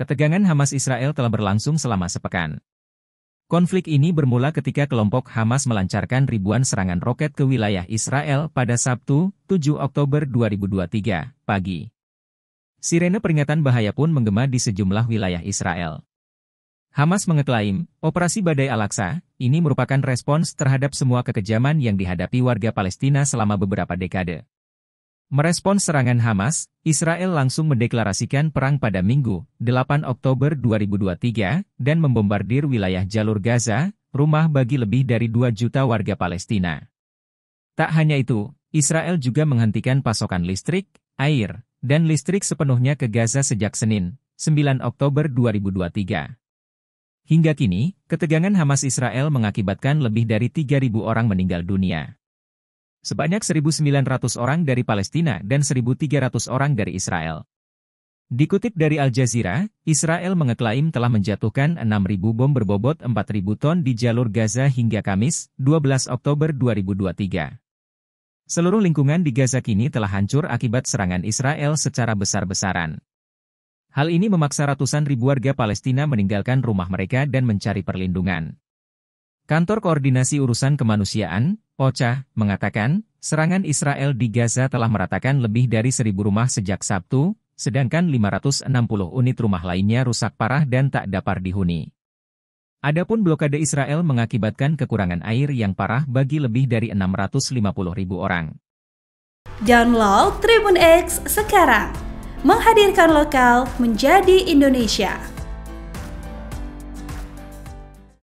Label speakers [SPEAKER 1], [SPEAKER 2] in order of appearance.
[SPEAKER 1] Ketegangan Hamas-Israel telah berlangsung selama sepekan. Konflik ini bermula ketika kelompok Hamas melancarkan ribuan serangan roket ke wilayah Israel pada Sabtu, 7 Oktober 2023, pagi. Sirene peringatan bahaya pun menggema di sejumlah wilayah Israel. Hamas mengeklaim, operasi Badai Al-Aqsa ini merupakan respons terhadap semua kekejaman yang dihadapi warga Palestina selama beberapa dekade. Merespon serangan Hamas, Israel langsung mendeklarasikan perang pada Minggu, 8 Oktober 2023, dan membombardir wilayah jalur Gaza, rumah bagi lebih dari 2 juta warga Palestina. Tak hanya itu, Israel juga menghentikan pasokan listrik, air, dan listrik sepenuhnya ke Gaza sejak Senin, 9 Oktober 2023. Hingga kini, ketegangan Hamas Israel mengakibatkan lebih dari 3.000 orang meninggal dunia. Sebanyak 1.900 orang dari Palestina dan 1.300 orang dari Israel. Dikutip dari Al Jazeera, Israel mengeklaim telah menjatuhkan 6.000 bom berbobot 4.000 ton di jalur Gaza hingga Kamis, 12 Oktober 2023. Seluruh lingkungan di Gaza kini telah hancur akibat serangan Israel secara besar-besaran. Hal ini memaksa ratusan ribu warga Palestina meninggalkan rumah mereka dan mencari perlindungan. Kantor Koordinasi Urusan Kemanusiaan, OCHA, mengatakan, serangan Israel di Gaza telah meratakan lebih dari seribu rumah sejak Sabtu, sedangkan 560 unit rumah lainnya rusak parah dan tak dapat dihuni. Adapun blokade Israel mengakibatkan kekurangan air yang parah bagi lebih dari 650 ribu orang.
[SPEAKER 2] Download Tribun X sekarang, menghadirkan lokal menjadi Indonesia.